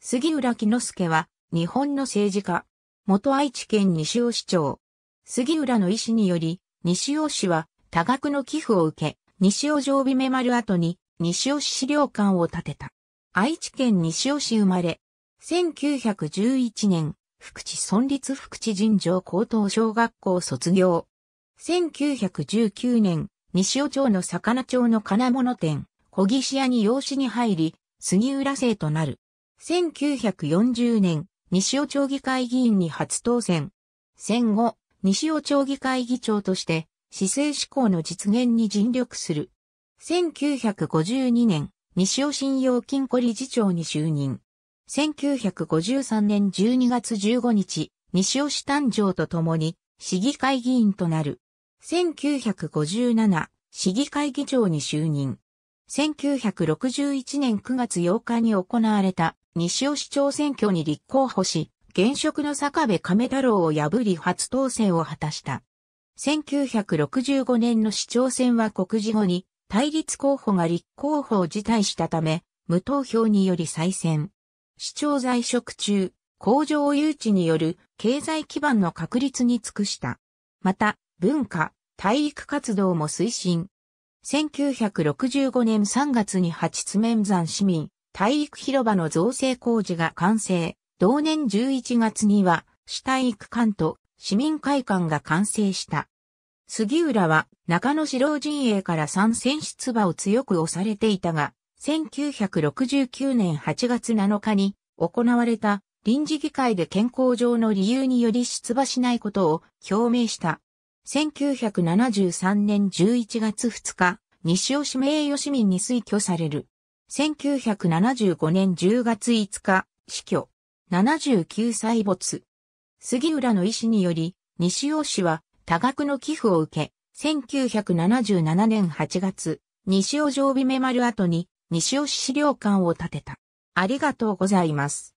杉浦木之助は、日本の政治家。元愛知県西尾市長。杉浦の意思により、西尾市は多額の寄付を受け、西尾常備目丸後に西尾市資料館を建てた。愛知県西尾市生まれ。1911年、福地村立福地尋常高等小学校卒業。1919年、西尾町の魚町の金物店、小岸屋に養子に入り、杉浦生となる。1940年、西尾町議会議員に初当選。戦後、西尾町議会議長として、市政志向の実現に尽力する。1952年、西尾信用金庫理事長に就任。1953年12月15日、西尾市誕生とともに、市議会議員となる。1957、市議会議長に就任。1961年9月8日に行われた西尾市長選挙に立候補し、現職の坂部亀太郎を破り初当選を果たした。1965年の市長選は告示後に対立候補が立候補を辞退したため、無投票により再選。市長在職中、工場誘致による経済基盤の確立に尽くした。また、文化、体育活動も推進。1965年3月に八津面山市民、体育広場の造成工事が完成。同年11月には、市体育館と市民会館が完成した。杉浦は中野市老陣営から参戦出馬を強く押されていたが、1969年8月7日に行われた臨時議会で健康上の理由により出馬しないことを表明した。1973年11月2日、西尾市名誉市民に推挙される。1975年10月5日、死去。79歳没。杉浦の医師により、西尾氏は多額の寄付を受け、1977年8月、西尾常備目丸後に西尾市資料館を建てた。ありがとうございます。